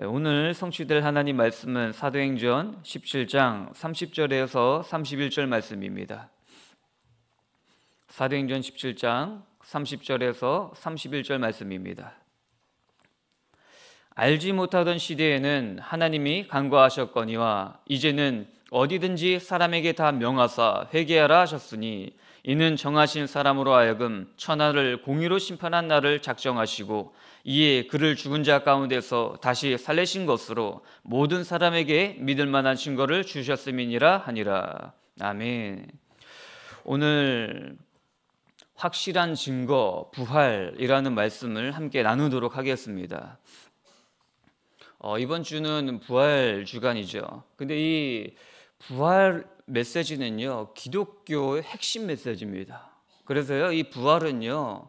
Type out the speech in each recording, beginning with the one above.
예, 오늘 성취될 하나님 말씀은 사도행전 17장 30절에서 31절 말씀입니다. 사도행전 17장 30절에서 31절 말씀입니다. 알지 못하던 시대에는 하나님이 간과하셨거니와 이제는 어디든지 사람에게 다 명하사 회개하라 하셨으니 이는 정하신 사람으로 하여금 천하를 공의로 심판한 날을 작정하시고 이에 그를 죽은 자 가운데서 다시 살리신 것으로 모든 사람에게 믿을 만한 증거를 주셨음이니라 하니라. 아멘. 오늘 확실한 증거, 부활이라는 말씀을 함께 나누도록 하겠습니다. 어, 이번 주는 부활 주간이죠. 근데 이 부활 메시지는요, 기독교의 핵심 메시지입니다. 그래서요, 이 부활은요,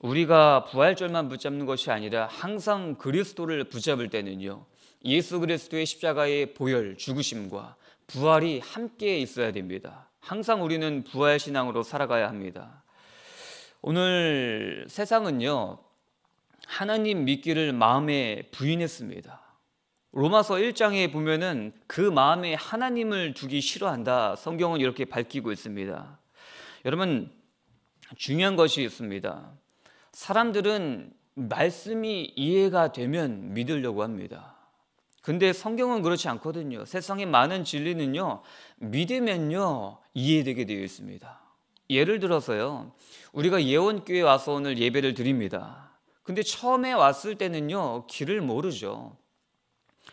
우리가 부활절만 붙잡는 것이 아니라 항상 그리스도를 붙잡을 때는요, 예수 그리스도의 십자가의 보혈, 죽으심과 부활이 함께 있어야 됩니다. 항상 우리는 부활 신앙으로 살아가야 합니다. 오늘 세상은요, 하나님 믿기를 마음에 부인했습니다. 로마서 1장에 보면은 그 마음에 하나님을 두기 싫어한다. 성경은 이렇게 밝히고 있습니다. 여러분 중요한 것이 있습니다. 사람들은 말씀이 이해가 되면 믿으려고 합니다. 근데 성경은 그렇지 않거든요. 세상의 많은 진리는요, 믿으면요, 이해되게 되어 있습니다. 예를 들어서요, 우리가 예원교회 와서 오늘 예배를 드립니다. 근데 처음에 왔을 때는요, 길을 모르죠.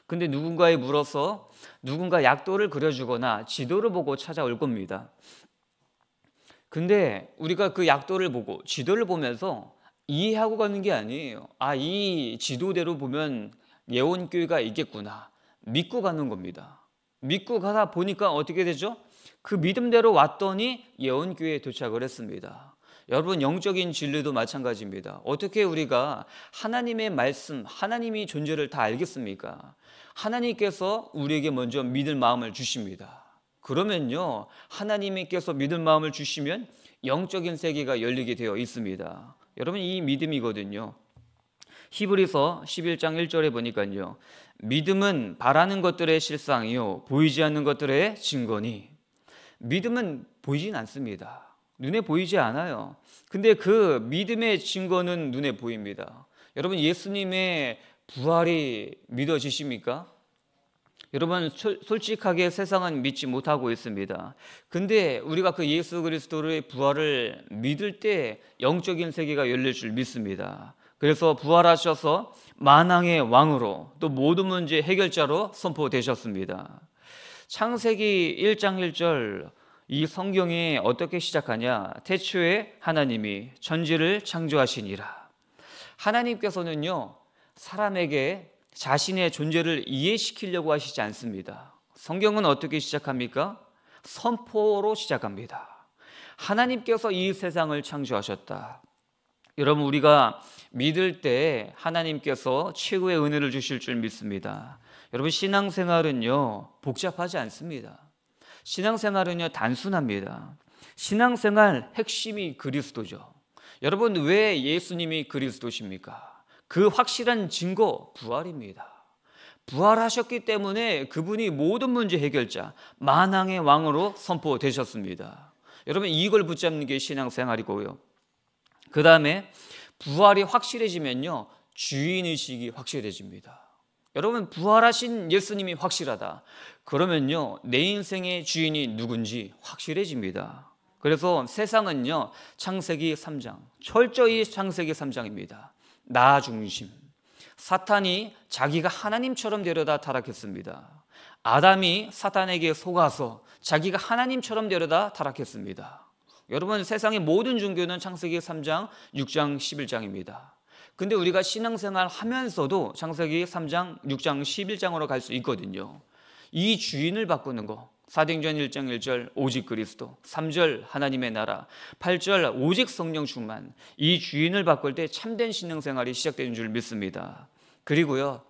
근데 누군가에 물어서 누군가 약도를 그려주거나 지도를 보고 찾아올 겁니다. 근데 우리가 그 약도를 보고 지도를 보면서 이해하고 가는 게 아니에요. 아, 이 지도대로 보면 예원교회가 있겠구나. 믿고 가는 겁니다. 믿고 가다 보니까 어떻게 되죠? 그 믿음대로 왔더니 예원교회에 도착을 했습니다. 여러분 영적인 진리도 마찬가지입니다. 어떻게 우리가 하나님의 말씀, 하나님이 존재를 다 알겠습니까? 하나님께서 우리에게 먼저 믿을 마음을 주십니다. 그러면요. 하나님께서 믿을 마음을 주시면 영적인 세계가 열리게 되어 있습니다. 여러분 이 믿음이거든요. 히브리서 11장 1절에 보니까요. 믿음은 바라는 것들의 실상이요 보이지 않는 것들의 증거니. 믿음은 보이진 않습니다. 눈에 보이지 않아요. 근데 그 믿음의 증거는 눈에 보입니다. 여러분 예수님의 부활이 믿어지십니까? 여러분 솔직하게 세상은 믿지 못하고 있습니다. 근데 우리가 그 예수 그리스도의 부활을 믿을 때 영적인 세계가 열릴 줄 믿습니다. 그래서 부활하셔서 만왕의 왕으로 또 모든 문제 해결자로 선포되셨습니다. 창세기 1장 1절 이 성경이 어떻게 시작하냐? 태초에 하나님이 천지를 창조하시니라. 하나님께서는요, 사람에게 자신의 존재를 이해시키려고 하시지 않습니다. 성경은 어떻게 시작합니까? 선포로 시작합니다. 하나님께서 이 세상을 창조하셨다. 여러분, 우리가 믿을 때 하나님께서 최고의 은혜를 주실 줄 믿습니다. 여러분, 신앙생활은요, 복잡하지 않습니다. 신앙생활은요 단순합니다. 신앙생활 핵심이 그리스도죠. 여러분 왜 예수님이 그리스도십니까? 그 확실한 증거 부활입니다. 부활하셨기 때문에 그분이 모든 문제 해결자, 만왕의 왕으로 선포되셨습니다. 여러분 이걸 붙잡는 게 신앙생활이고요. 그 다음에 부활이 확실해지면요 주인 의식이 확실해집니다. 여러분 부활하신 예수님이 확실하다. 그러면요 내 인생의 주인이 누군지 확실해집니다. 그래서 세상은요 창세기 3장 철저히 창세기 3장입니다. 나 중심. 사탄이 자기가 하나님처럼 되려다 타락했습니다. 아담이 사탄에게 속아서 자기가 하나님처럼 되려다 타락했습니다. 여러분 세상의 모든 종교는 창세기 3장, 6장, 11장입니다. 근데 우리가 신앙생활 하면서도 창세기 3장, 6장, 11장으로 갈 수 있거든요. 이 주인을 바꾸는 거. 사행전 1장 1절 오직 그리스도, 3절 하나님의 나라, 8절 오직 성령 충만. 이 주인을 바꿀 때 참된 신앙생활이 시작되는 줄 믿습니다. 그리고요.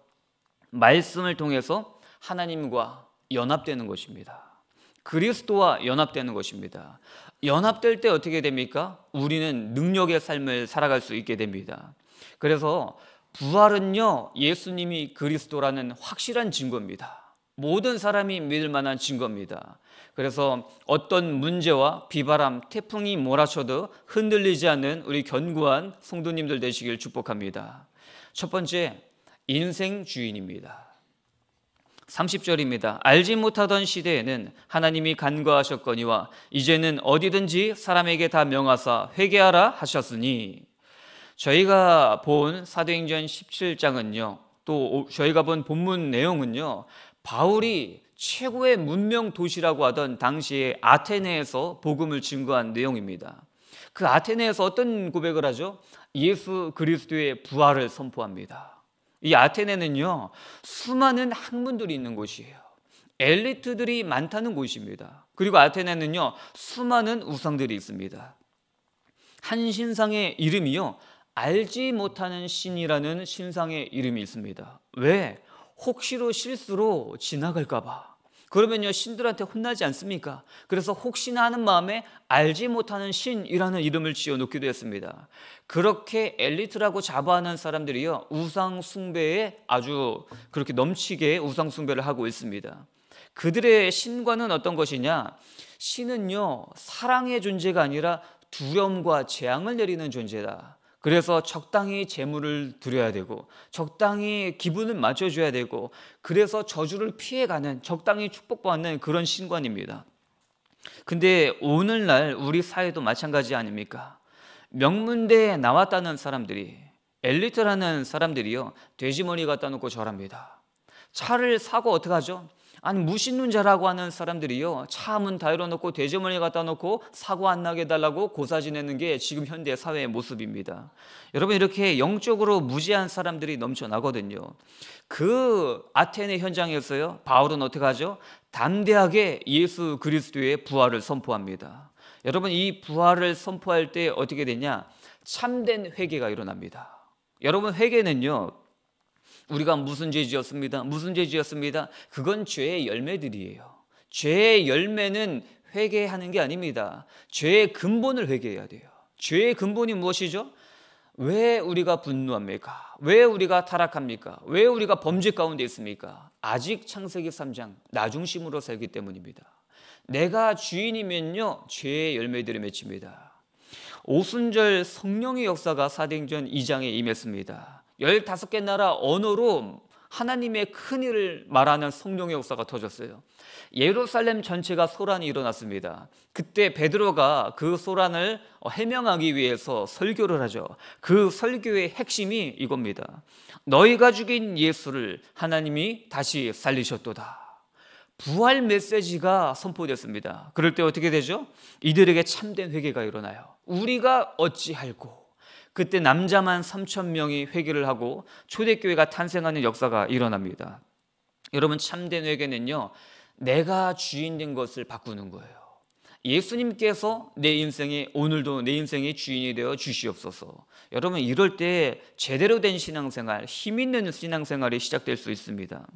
말씀을 통해서 하나님과 연합되는 것입니다. 그리스도와 연합되는 것입니다. 연합될 때 어떻게 됩니까? 우리는 능력의 삶을 살아갈 수 있게 됩니다. 그래서 부활은요, 예수님이 그리스도라는 확실한 증거입니다. 모든 사람이 믿을 만한 증거입니다. 그래서 어떤 문제와 비바람, 태풍이 몰아쳐도 흔들리지 않는 우리 견고한 성도님들 되시길 축복합니다. 첫 번째, 인생 주인입니다. 30절입니다. 알지 못하던 시대에는 하나님이 간과하셨거니와 이제는 어디든지 사람에게 다 명하사 회개하라 하셨으니 저희가 본 사도행전 17장은요, 또 저희가 본 본문 내용은요, 바울이 최고의 문명 도시라고 하던 당시의 아테네에서 복음을 증거한 내용입니다. 그 아테네에서 어떤 고백을 하죠? 예수 그리스도의 부활을 선포합니다. 이 아테네는요, 수많은 학문들이 있는 곳이에요. 엘리트들이 많다는 곳입니다. 그리고 아테네는요, 수많은 우상들이 있습니다. 한 신상의 이름이요, 알지 못하는 신이라는 신상의 이름이 있습니다. 왜? 혹시로 실수로 지나갈까봐. 그러면요, 신들한테 혼나지 않습니까? 그래서 혹시나 하는 마음에 알지 못하는 신이라는 이름을 지어 놓기도 했습니다. 그렇게 엘리트라고 자부하는 사람들이요, 우상숭배에 아주 그렇게 넘치게 우상숭배를 하고 있습니다. 그들의 신과는 어떤 것이냐? 신은요, 사랑의 존재가 아니라 두려움과 재앙을 내리는 존재다. 그래서 적당히 재물을 드려야 되고 적당히 기분을 맞춰줘야 되고 그래서 저주를 피해가는 적당히 축복받는 그런 신관입니다. 근데 오늘날 우리 사회도 마찬가지 아닙니까? 명문대에 나왔다는 사람들이 엘리트라는 사람들이요 돼지머리 갖다 놓고 절합니다. 차를 사고 어떡하죠? 아니 무신론자라고 하는 사람들이요 차 문 다 열어놓고 대저머니 갖다 놓고 사고 안 나게 달라고 고사 지내는 게 지금 현대 사회의 모습입니다. 여러분 이렇게 영적으로 무지한 사람들이 넘쳐나거든요. 그 아테네 현장에서요 바울은 어떻게 하죠? 담대하게 예수 그리스도의 부활을 선포합니다. 여러분 이 부활을 선포할 때 어떻게 되냐? 참된 회개가 일어납니다. 여러분 회개는요 우리가 무슨 죄 지었습니다. 무슨 죄 지었습니다. 그건 죄의 열매들이에요. 죄의 열매는 회개하는 게 아닙니다. 죄의 근본을 회개해야 돼요. 죄의 근본이 무엇이죠? 왜 우리가 분노합니까? 왜 우리가 타락합니까? 왜 우리가 범죄 가운데 있습니까? 아직 창세기 3장 나중심으로 살기 때문입니다. 내가 주인이면요 죄의 열매들을 맺힙니다. 오순절 성령의 역사가 사도행전 2장에 임했습니다. 15개 나라 언어로 하나님의 큰 일을 말하는 성령의 역사가 터졌어요. 예루살렘 전체가 소란이 일어났습니다. 그때 베드로가 그 소란을 해명하기 위해서 설교를 하죠. 그 설교의 핵심이 이겁니다. 너희가 죽인 예수를 하나님이 다시 살리셨도다. 부활 메시지가 선포됐습니다. 그럴 때 어떻게 되죠? 이들에게 참된 회개가 일어나요. 우리가 어찌할고 그때 남자만 3천 명이 회개를 하고 초대교회가 탄생하는 역사가 일어납니다. 여러분 참된 회개는요. 내가 주인 된 것을 바꾸는 거예요. 예수님께서 내 인생에 오늘도 내 인생의 주인이 되어 주시옵소서. 여러분 이럴 때 제대로 된 신앙생활, 힘 있는 신앙생활이 시작될 수 있습니다.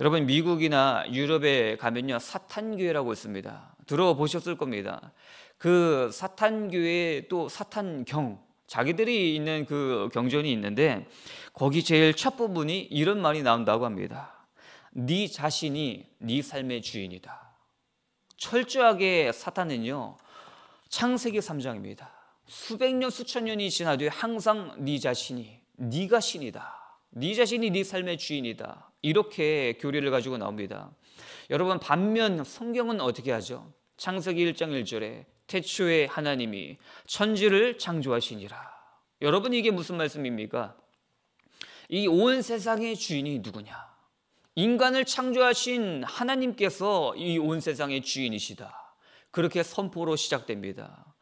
여러분 미국이나 유럽에 가면요 사탄교회라고 있습니다. 들어보셨을 겁니다. 그 사탄교회 또 사탄경 자기들이 있는 그 경전이 있는데 거기 제일 첫 부분이 이런 말이 나온다고 합니다. 네 자신이 네 삶의 주인이다. 철저하게 사탄은요. 창세기 3장입니다. 수백 년 수천 년이 지나도 항상 네 자신이 네가 신이다. 네 자신이 네 삶의 주인이다. 이렇게 교리를 가지고 나옵니다. 여러분 반면 성경은 어떻게 하죠? 창세기 1장 1절에 태초에 하나님이 천지를 창조하시니라. 여러분 이게 무슨 말씀입니까? 이 온 세상의 주인이 누구냐? 인간을 창조하신 하나님께서 이 온 세상의 주인이시다. 그렇게 선포로 시작됩니다.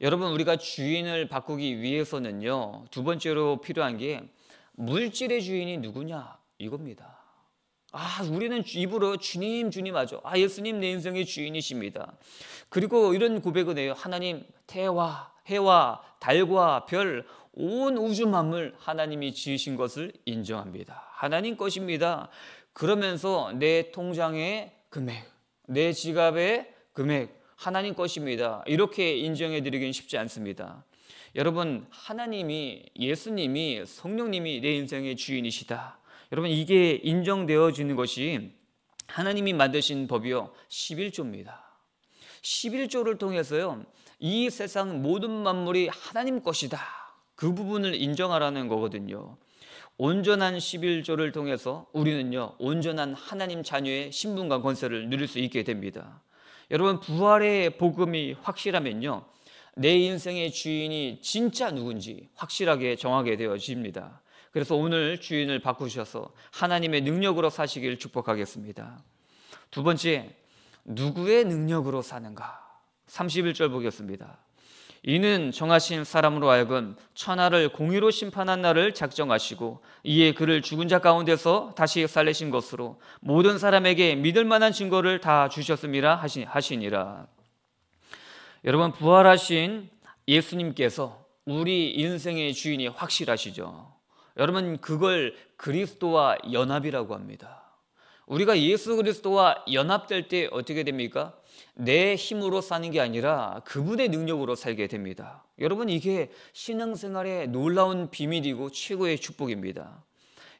여러분 우리가 주인을 바꾸기 위해서는요. 두 번째로 필요한 게 물질의 주인이 누구냐? 이겁니다. 아, 우리는 입으로 주님, 주님 하죠. 아, 예수님 내 인생의 주인이십니다. 그리고 이런 고백은 해요. 하나님, 태와, 해와, 달과, 별, 온 우주 만물 하나님이 지으신 것을 인정합니다. 하나님 것입니다. 그러면서 내 통장의 금액, 내 지갑의 금액, 하나님 것입니다. 이렇게 인정해 드리긴 쉽지 않습니다. 여러분, 하나님이, 예수님이, 성령님이 내 인생의 주인이시다. 여러분 이게 인정되어지는 것이 하나님이 만드신 법이요 11조입니다. 11조를 통해서요 이 세상 모든 만물이 하나님 것이다. 그 부분을 인정하라는 거거든요. 온전한 11조를 통해서 우리는요, 온전한 하나님 자녀의 신분과 권세를 누릴 수 있게 됩니다. 여러분, 부활의 복음이 확실하면요, 내 인생의 주인이 진짜 누군지 확실하게 정하게 되어집니다. 그래서 오늘 주인을 바꾸셔서 하나님의 능력으로 사시길 축복하겠습니다. 두 번째, 누구의 능력으로 사는가? 31절 보겠습니다. 이는 정하신 사람으로 하여금 천하를 공의로 심판한 날을 작정하시고 이에 그를 죽은 자 가운데서 다시 살리신 것으로 모든 사람에게 믿을 만한 증거를 다 주셨음이라 하시니라. 여러분 부활하신 예수님께서 우리 인생의 주인이 확실하시죠. 여러분 그걸 그리스도와 연합이라고 합니다. 우리가 예수 그리스도와 연합될 때 어떻게 됩니까? 내 힘으로 사는 게 아니라 그분의 능력으로 살게 됩니다. 여러분 이게 신앙생활의 놀라운 비밀이고 최고의 축복입니다.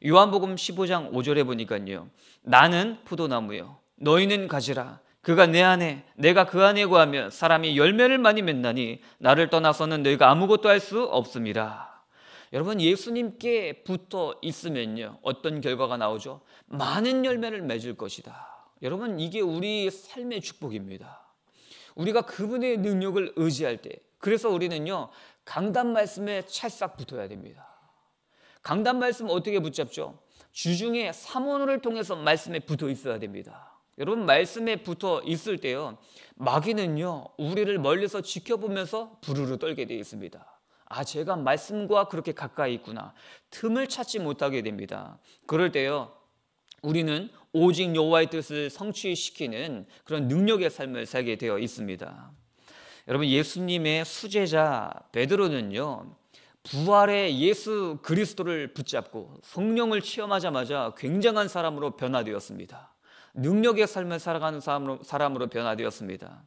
요한복음 15장 5절에 보니까요. 나는 포도나무요 너희는 가지라 그가 내 안에 내가 그 안에 구하면 사람이 열매를 많이 맺나니 나를 떠나서는 너희가 아무것도 할 수 없습니다. 여러분 예수님께 붙어 있으면요. 어떤 결과가 나오죠? 많은 열매를 맺을 것이다. 여러분 이게 우리 삶의 축복입니다. 우리가 그분의 능력을 의지할 때 그래서 우리는요. 강단 말씀에 찰싹 붙어야 됩니다. 강단 말씀 어떻게 붙잡죠? 주중에 삼원을 통해서 말씀에 붙어 있어야 됩니다. 여러분 말씀에 붙어 있을 때요. 마귀는요. 우리를 멀리서 지켜보면서 부르르 떨게 되어 있습니다. 아, 제가 말씀과 그렇게 가까이 있구나. 틈을 찾지 못하게 됩니다. 그럴 때요. 우리는 오직 여호와의 뜻을 성취시키는 그런 능력의 삶을 살게 되어 있습니다. 여러분 예수님의 수제자 베드로는요. 부활의 예수 그리스도를 붙잡고 성령을 체험하자마자 굉장한 사람으로 변화되었습니다. 능력의 삶을 살아가는 사람으로, 변화되었습니다.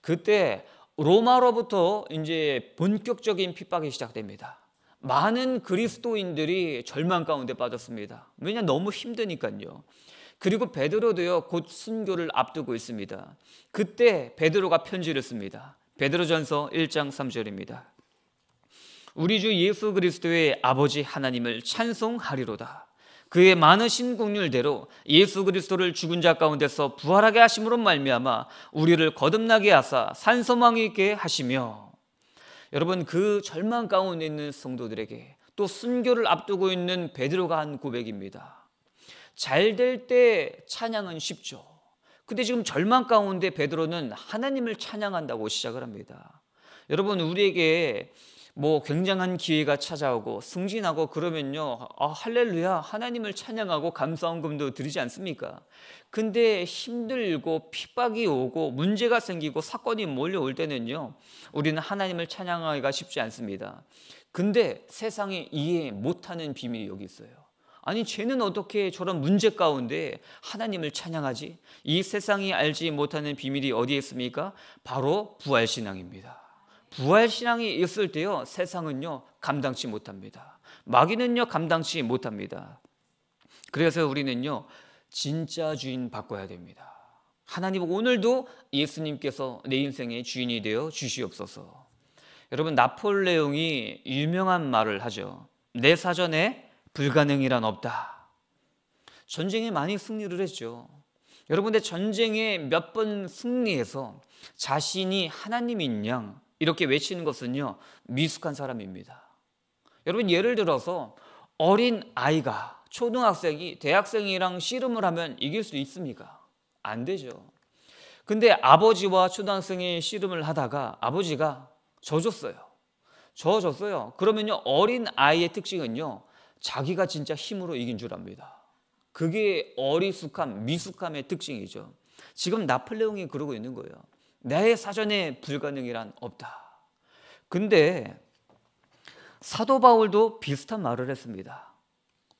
그때 로마로부터 이제 본격적인 핍박이 시작됩니다. 많은 그리스도인들이 절망 가운데 빠졌습니다. 왜냐 너무 힘드니까요. 그리고 베드로도요 곧 순교를 앞두고 있습니다. 그때 베드로가 편지를 씁니다. 베드로전서 1장 3절입니다. 우리 주 예수 그리스도의 아버지 하나님을 찬송하리로다. 그의 많으신 국률대로 예수 그리스도를 죽은 자 가운데서 부활하게 하심으로 말미암아 우리를 거듭나게 하사 산소망 이 있게 하시며 여러분 그 절망 가운데 있는 성도들에게 또 순교를 앞두고 있는 베드로가 한 고백입니다. 잘 될 때 찬양은 쉽죠. 근데 지금 절망 가운데 베드로는 하나님을 찬양한다고 시작을 합니다. 여러분 우리에게 뭐 굉장한 기회가 찾아오고 승진하고 그러면요. 아, 할렐루야. 하나님을 찬양하고 감사원금도 드리지 않습니까? 근데 힘들고 핍박이 오고 문제가 생기고 사건이 몰려올 때는요. 우리는 하나님을 찬양하기가 쉽지 않습니다. 근데 세상이 이해 못 하는 비밀이 여기 있어요. 아니 쟤는 어떻게 저런 문제 가운데 하나님을 찬양하지? 이 세상이 알지 못하는 비밀이 어디에 있습니까? 바로 부활신앙입니다. 부활 신앙이있을 때요 세상은요 감당치 못합니다. 마귀는요 감당치 못합니다. 그래서 우리는요 진짜 주인 바꿔야 됩니다. 하나님 오늘도 예수님께서 내 인생의 주인이 되어 주시옵소서. 여러분 나폴레옹이 유명한 말을 하죠. 내 사전에 불가능이란 없다. 전쟁에 많이 승리를 했죠. 여러분의 전쟁에 몇 번 승리해서 자신이 하나님인 양 이렇게 외치는 것은요, 미숙한 사람입니다. 여러분, 예를 들어서 어린 아이가, 초등학생이 대학생이랑 씨름을 하면 이길 수 있습니까? 안 되죠. 근데 아버지와 초등학생이 씨름을 하다가 아버지가 져줬어요. 져줬어요. 그러면요, 어린 아이의 특징은요, 자기가 진짜 힘으로 이긴 줄 압니다. 그게 어리숙함, 미숙함의 특징이죠. 지금 나폴레옹이 그러고 있는 거예요. 내 사전에 불가능이란 없다. 근데 사도 바울도 비슷한 말을 했습니다.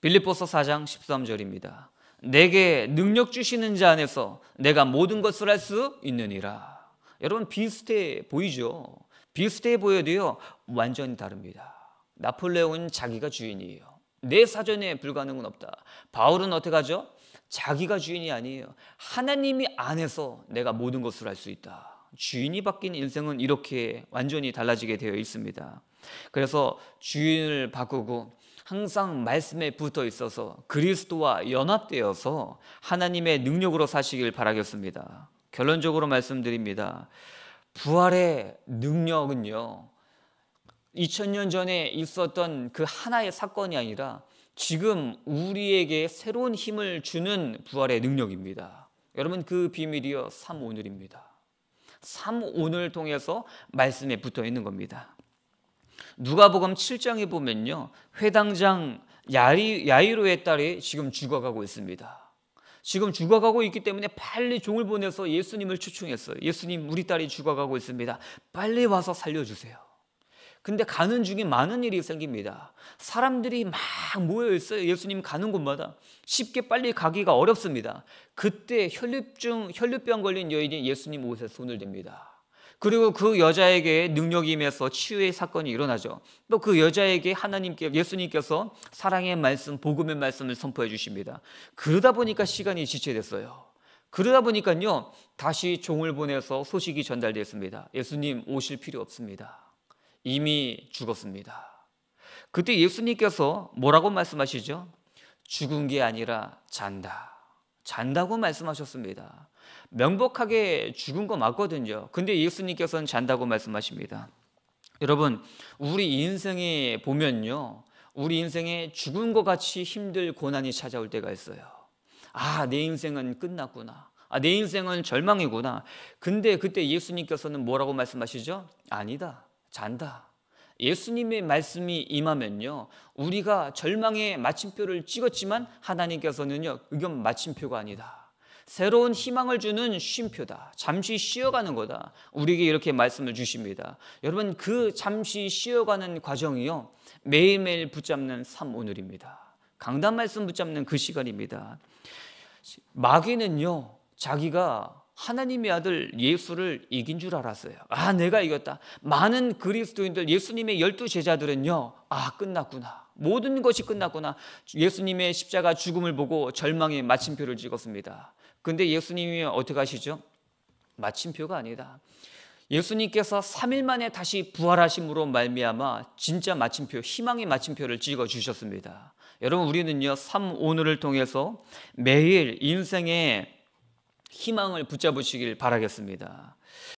빌립보서 4장 13절입니다. 내게 능력 주시는 자 안에서 내가 모든 것을 할 수 있느니라. 여러분 비슷해 보이죠? 비슷해 보여도요 완전히 다릅니다. 나폴레옹은 자기가 주인이에요. 내 사전에 불가능은 없다. 바울은 어떻게 하죠? 자기가 주인이 아니에요. 하나님이 안에서 내가 모든 것을 할 수 있다. 주인이 바뀐 인생은 이렇게 완전히 달라지게 되어 있습니다. 그래서 주인을 바꾸고 항상 말씀에 붙어 있어서 그리스도와 연합되어서 하나님의 능력으로 사시길 바라겠습니다. 결론적으로 말씀드립니다. 부활의 능력은요, 2000년 전에 있었던 그 하나의 사건이 아니라 지금 우리에게 새로운 힘을 주는 부활의 능력입니다. 여러분 그 비밀이요, 3오늘입니다. 삼온을 통해서 말씀에 붙어 있는 겁니다. 누가복음 7장에 보면요. 회당장 야리, 야이로의 딸이 지금 죽어가고 있습니다. 지금 죽어가고 있기 때문에 빨리 종을 보내서 예수님을 추충했어요. 예수님, 우리 딸이 죽어가고 있습니다. 빨리 와서 살려주세요. 근데 가는 중에 많은 일이 생깁니다. 사람들이 막 모여 있어요. 예수님 가는 곳마다 쉽게 빨리 가기가 어렵습니다. 그때 혈류증, 혈류병 걸린 여인이 예수님 옷에 손을 댑니다. 그리고 그 여자에게 능력이 임해서 치유의 사건이 일어나죠. 또 그 여자에게 하나님께 예수님께서 사랑의 말씀, 복음의 말씀을 선포해 주십니다. 그러다 보니까 시간이 지체됐어요. 그러다 보니까요. 다시 종을 보내서 소식이 전달됐습니다. 예수님 오실 필요 없습니다. 이미 죽었습니다. 그때 예수님께서 뭐라고 말씀하시죠? 죽은 게 아니라 잔다. 잔다고 말씀하셨습니다. 명백하게 죽은 거 맞거든요. 근데 예수님께서는 잔다고 말씀하십니다. 여러분, 우리 인생에 보면요. 우리 인생에 죽은 것 같이 힘들 고난이 찾아올 때가 있어요. 아, 내 인생은 끝났구나. 아, 내 인생은 절망이구나. 근데 그때 예수님께서는 뭐라고 말씀하시죠? 아니다. 잔다. 예수님의 말씀이 임하면요. 우리가 절망의 마침표를 찍었지만 하나님께서는요. 이건 마침표가 아니다. 새로운 희망을 주는 쉼표다. 잠시 쉬어가는 거다. 우리에게 이렇게 말씀을 주십니다. 여러분 그 잠시 쉬어가는 과정이요. 매일매일 붙잡는 삶 오늘입니다. 강단 말씀 붙잡는 그 시간입니다. 마귀는요. 자기가 하나님의 아들 예수를 이긴 줄 알았어요. 아, 내가 이겼다. 많은 그리스도인들, 예수님의 열두 제자들은요, 아, 끝났구나. 모든 것이 끝났구나. 예수님의 십자가 죽음을 보고 절망의 마침표를 찍었습니다. 근데 예수님이 어떻게 하시죠? 마침표가 아니다. 예수님께서 3일 만에 다시 부활하심으로 말미암아 진짜 마침표, 희망의 마침표를 찍어 주셨습니다. 여러분 우리는요. 3 오늘을 통해서 매일 인생의 희망을 붙잡으시길 바라겠습니다.